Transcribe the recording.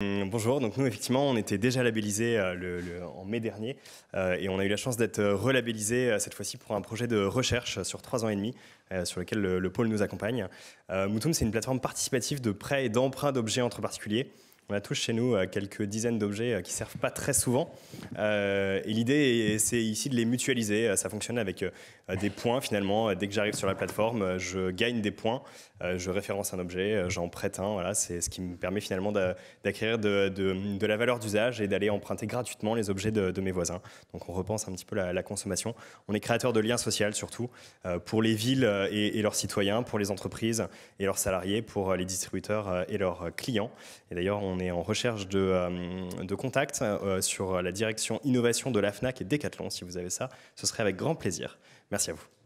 Hum, bonjour, donc nous effectivement on était déjà labellisé euh, en mai dernier euh, et on a eu la chance d'être euh, relabellisé cette fois-ci pour un projet de recherche sur trois ans et demi sur lequel le, pôle nous accompagne. Euh, c'est une plateforme participative de prêts et d'emprunts d'objets entre particuliers on a tous chez nous euh, quelques dizaines d'objets euh, qui ne servent pas très souvent. Euh, et l'idée, c'est ici de les mutualiser. Ça fonctionne avec des points finalement. Dès que j'arrive sur la plateforme, je gagne des points. Je référence un objet, j'en prête un. Voilà, c'est ce qui me permet finalement d'acquérir de, la valeur d'usage et d'aller emprunter gratuitement les objets de, mes voisins. Donc on repense un petit peu la, consommation. On est créateur de liens sociaux surtout pour les villes et, et leurs citoyens, pour les entreprises et leurs salariés, pour les distributeurs et leurs clients. Et d'ailleurs, on on est en recherche de, euh, contacts euh, sur la direction innovation de la FNAC et Decathlon, si vous avez ça. Ce serait avec grand plaisir. Merci à vous.